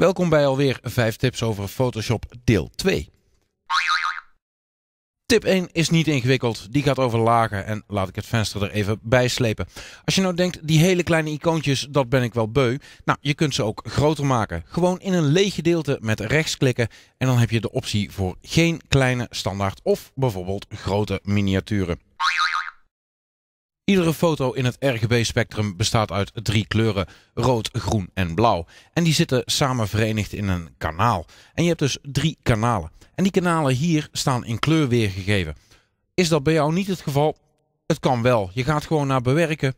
Welkom bij alweer 5 tips over Photoshop deel 2. Tip 1 is niet ingewikkeld, die gaat over lagen en laat ik het venster er even bij slepen. Als je nou denkt, die hele kleine icoontjes, dat ben ik wel beu. Nou, je kunt ze ook groter maken. Gewoon in een leeg gedeelte met rechts klikken en dan heb je de optie voor geen kleine standaard of bijvoorbeeld grote miniaturen. Iedere foto in het RGB-spectrum bestaat uit drie kleuren: rood, groen en blauw. En die zitten samen verenigd in een kanaal. En je hebt dus drie kanalen. En die kanalen hier staan in kleur weergegeven. Is dat bij jou niet het geval? Het kan wel. Je gaat gewoon naar bewerken,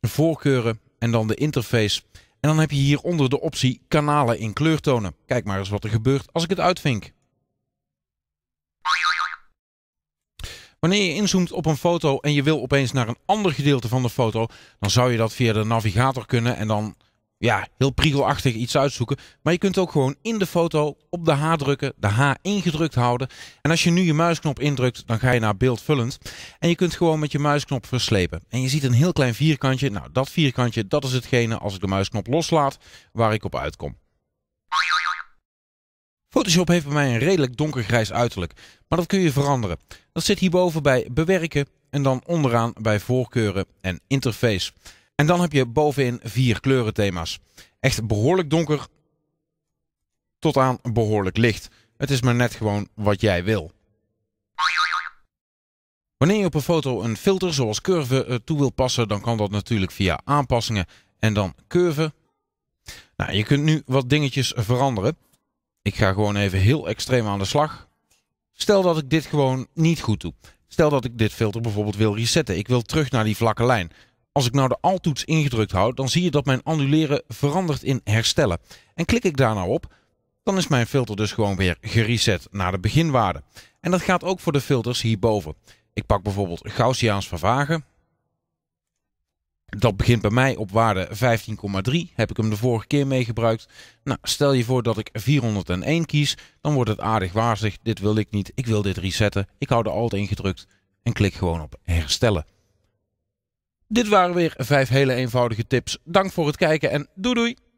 voorkeuren en dan de interface. En dan heb je hieronder de optie kanalen in kleurtonen. Kijk maar eens wat er gebeurt als ik het uitvink. Wanneer je inzoomt op een foto en je wil opeens naar een ander gedeelte van de foto, dan zou je dat via de navigator kunnen en dan ja, heel priegelachtig iets uitzoeken. Maar je kunt ook gewoon in de foto op de H drukken, de H ingedrukt houden. En als je nu je muisknop indrukt, dan ga je naar beeldvullend. En je kunt gewoon met je muisknop verslepen. En je ziet een heel klein vierkantje. Nou, dat vierkantje, dat is hetgene als ik de muisknop loslaat, waar ik op uitkom. Photoshop heeft bij mij een redelijk donkergrijs uiterlijk, maar dat kun je veranderen. Dat zit hierboven bij bewerken en dan onderaan bij voorkeuren en interface. En dan heb je bovenin vier kleurenthema's. Echt behoorlijk donker tot aan behoorlijk licht. Het is maar net gewoon wat jij wil. Wanneer je op een foto een filter zoals curve eh, toe wil passen, dan kan dat natuurlijk via aanpassingen en dan curve. Nou, je kunt nu wat dingetjes veranderen ik ga gewoon even heel extreem aan de slag. Stel dat ik dit gewoon niet goed doe. Stel dat ik dit filter bijvoorbeeld wil resetten. Ik wil terug naar die vlakke lijn. Als ik nou de Alt-toets ingedrukt houd, dan zie je dat mijn annuleren verandert in herstellen. En klik ik daar nou op, dan is mijn filter dus gewoon weer gereset naar de beginwaarde. En dat gaat ook voor de filters hierboven. Ik pak bijvoorbeeld Gaussiaans vervagen. Dat begint bij mij op waarde 15,3. Heb ik hem de vorige keer meegebruikt. Nou, stel je voor dat ik 401 kies. Dan wordt het aardig waarzig. Dit wil ik niet. Ik wil dit resetten. Ik hou de Alt ingedrukt en klik gewoon op herstellen. Dit waren weer vijf hele eenvoudige tips. Dank voor het kijken en doei doei!